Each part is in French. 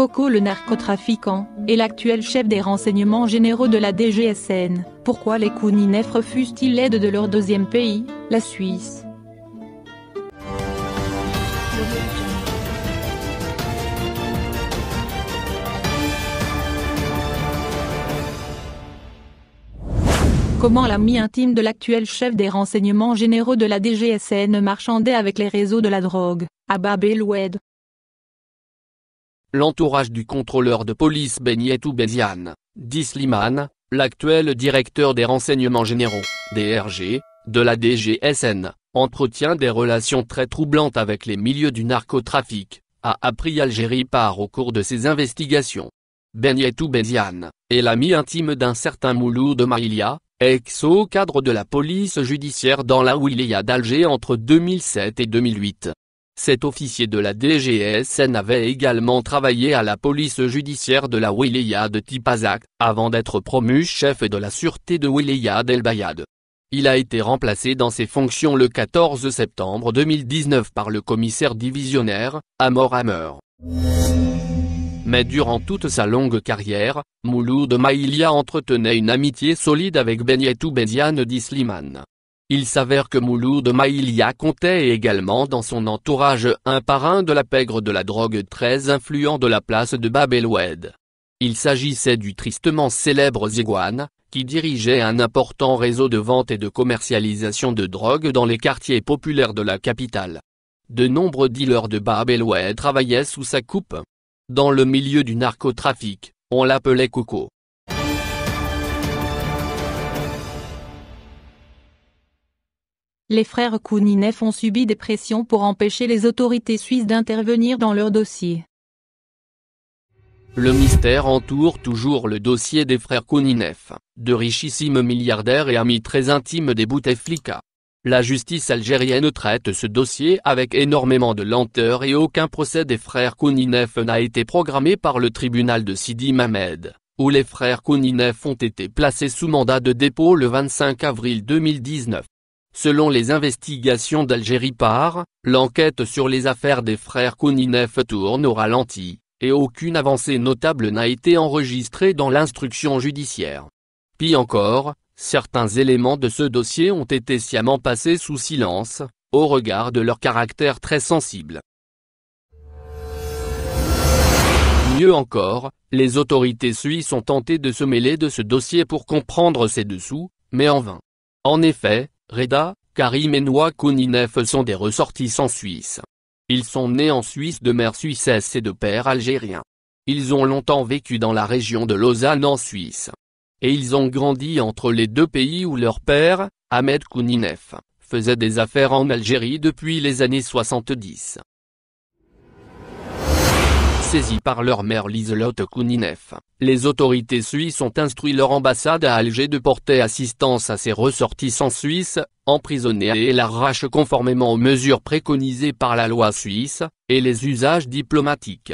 Coco le narcotrafiquant, et l'actuel chef des renseignements généraux de la DGSN. Pourquoi les Kouninef refusent-ils l'aide de leur deuxième pays, la Suisse Comment l'ami intime de l'actuel chef des renseignements généraux de la DGSN marchandait avec les réseaux de la drogue, Abba el L'entourage du contrôleur de police Benyetou Bézian, Disliman, l'actuel directeur des renseignements généraux, DRG, de la DGSN, entretient des relations très troublantes avec les milieux du narcotrafic, a appris Algérie par au cours de ses investigations. Benyetou Bézian, est l'ami intime d'un certain Mouloud Maïlia, ex au cadre de la police judiciaire dans la Wilaya d'Alger entre 2007 et 2008. Cet officier de la DGSN avait également travaillé à la police judiciaire de la wilaya de Tipazak, avant d'être promu chef de la sûreté de wilaya d'El Bayad. Il a été remplacé dans ses fonctions le 14 septembre 2019 par le commissaire divisionnaire, Amor Hammer. Mais durant toute sa longue carrière, Mouloud Maïlia entretenait une amitié solide avec Benyetou Benziane d'Isliman. Il s'avère que Mouloud Maïlia comptait également dans son entourage un parrain de la pègre de la drogue très influent de la place de Bab el-Oued. Il s'agissait du tristement célèbre Ziguane, qui dirigeait un important réseau de vente et de commercialisation de drogue dans les quartiers populaires de la capitale. De nombreux dealers de Bab el-Oued travaillaient sous sa coupe. Dans le milieu du narcotrafic, on l'appelait Coco. les frères Kouninef ont subi des pressions pour empêcher les autorités suisses d'intervenir dans leur dossier. Le mystère entoure toujours le dossier des frères Kouninef, de richissimes milliardaires et amis très intimes des Bouteflika. La justice algérienne traite ce dossier avec énormément de lenteur et aucun procès des frères Kouninef n'a été programmé par le tribunal de Sidi Mamed, où les frères Kouninef ont été placés sous mandat de dépôt le 25 avril 2019. Selon les investigations d'Algérie par, l'enquête sur les affaires des frères Kouninef tourne au ralenti, et aucune avancée notable n'a été enregistrée dans l'instruction judiciaire. Pis encore, certains éléments de ce dossier ont été sciemment passés sous silence, au regard de leur caractère très sensible. Mieux encore, les autorités suisses ont tenté de se mêler de ce dossier pour comprendre ses dessous, mais en vain. En effet, Reda, Karim et Noa Kouninef sont des ressortissants suisses. Ils sont nés en Suisse de mère suissesse et de père algérien. Ils ont longtemps vécu dans la région de Lausanne en Suisse. Et ils ont grandi entre les deux pays où leur père, Ahmed Kouninef, faisait des affaires en Algérie depuis les années 70. Saisis par leur mère Liselotte Kouninef, les autorités suisses ont instruit leur ambassade à Alger de porter assistance à ses ressortissants suisses, emprisonnés et l'arrachent conformément aux mesures préconisées par la loi suisse, et les usages diplomatiques.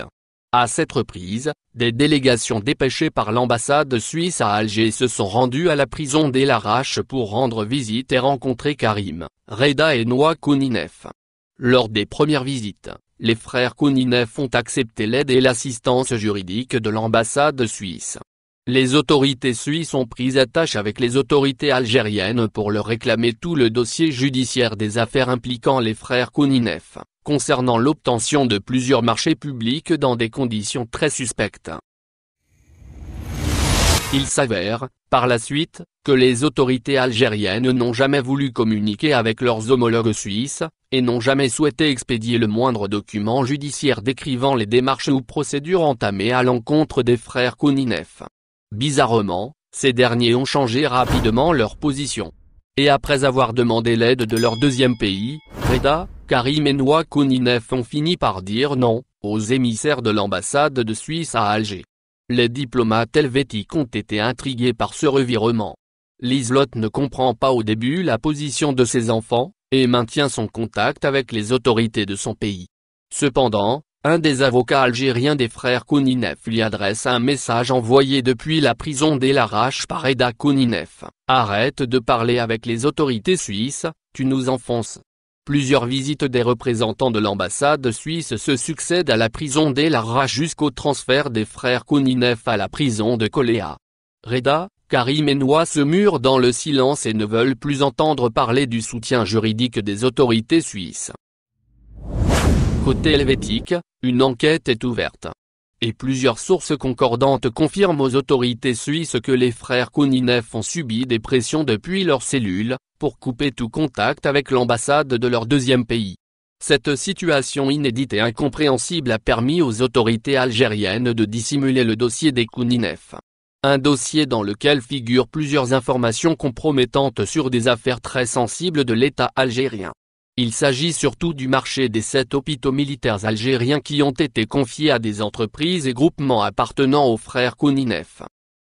À cette reprise, des délégations dépêchées par l'ambassade suisse à Alger se sont rendues à la prison d'El Larache pour rendre visite et rencontrer Karim, Reda et Noa Kouninef. Lors des premières visites, les frères Kouninef ont accepté l'aide et l'assistance juridique de l'ambassade suisse. Les autorités suisses ont pris attache avec les autorités algériennes pour leur réclamer tout le dossier judiciaire des affaires impliquant les frères Kouninef, concernant l'obtention de plusieurs marchés publics dans des conditions très suspectes. Il s'avère, par la suite, que les autorités algériennes n'ont jamais voulu communiquer avec leurs homologues suisses, et n'ont jamais souhaité expédier le moindre document judiciaire décrivant les démarches ou procédures entamées à l'encontre des frères Kouninef. Bizarrement, ces derniers ont changé rapidement leur position. Et après avoir demandé l'aide de leur deuxième pays, Reda, Karim et Noa Kouninef ont fini par dire non, aux émissaires de l'ambassade de Suisse à Alger. Les diplomates helvétiques ont été intrigués par ce revirement. Liselotte ne comprend pas au début la position de ses enfants, et maintient son contact avec les autorités de son pays. Cependant, un des avocats algériens des frères Kouninef lui adresse un message envoyé depuis la prison d'Elarache par Eda Kouninef. Arrête de parler avec les autorités suisses, tu nous enfonces. Plusieurs visites des représentants de l'ambassade suisse se succèdent à la prison d'Elara jusqu'au transfert des frères Kouninef à la prison de Coléa. Reda, Karim et Noa se murent dans le silence et ne veulent plus entendre parler du soutien juridique des autorités suisses. Côté helvétique, une enquête est ouverte et plusieurs sources concordantes confirment aux autorités suisses que les frères Kouninef ont subi des pressions depuis leur cellule, pour couper tout contact avec l'ambassade de leur deuxième pays. Cette situation inédite et incompréhensible a permis aux autorités algériennes de dissimuler le dossier des Kouninef. Un dossier dans lequel figurent plusieurs informations compromettantes sur des affaires très sensibles de l'État algérien. Il s'agit surtout du marché des sept hôpitaux militaires algériens qui ont été confiés à des entreprises et groupements appartenant aux frères Kouninef.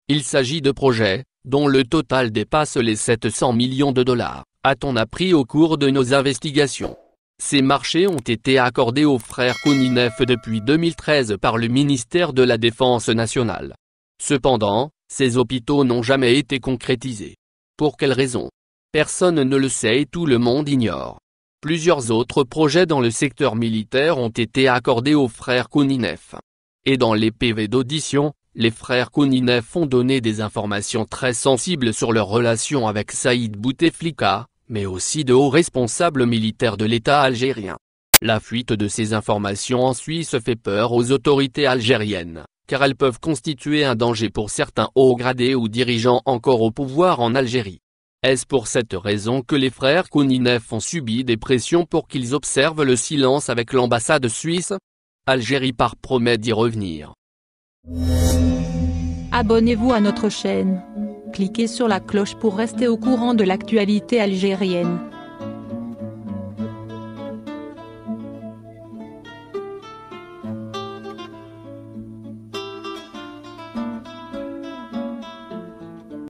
Il s'agit de projets, dont le total dépasse les 700 millions de dollars, a-t-on appris au cours de nos investigations. Ces marchés ont été accordés aux frères Kouninef depuis 2013 par le ministère de la Défense nationale. Cependant, ces hôpitaux n'ont jamais été concrétisés. Pour quelles raisons Personne ne le sait et tout le monde ignore. Plusieurs autres projets dans le secteur militaire ont été accordés aux frères Kouninef. Et dans les PV d'audition, les frères Kouninef ont donné des informations très sensibles sur leur relation avec Saïd Bouteflika, mais aussi de hauts responsables militaires de l'État algérien. La fuite de ces informations en Suisse fait peur aux autorités algériennes, car elles peuvent constituer un danger pour certains hauts gradés ou dirigeants encore au pouvoir en Algérie. Est-ce pour cette raison que les frères koninef ont subi des pressions pour qu'ils observent le silence avec l'ambassade suisse Algérie par promet d'y revenir. Abonnez-vous à notre chaîne. Cliquez sur la cloche pour rester au courant de l'actualité algérienne.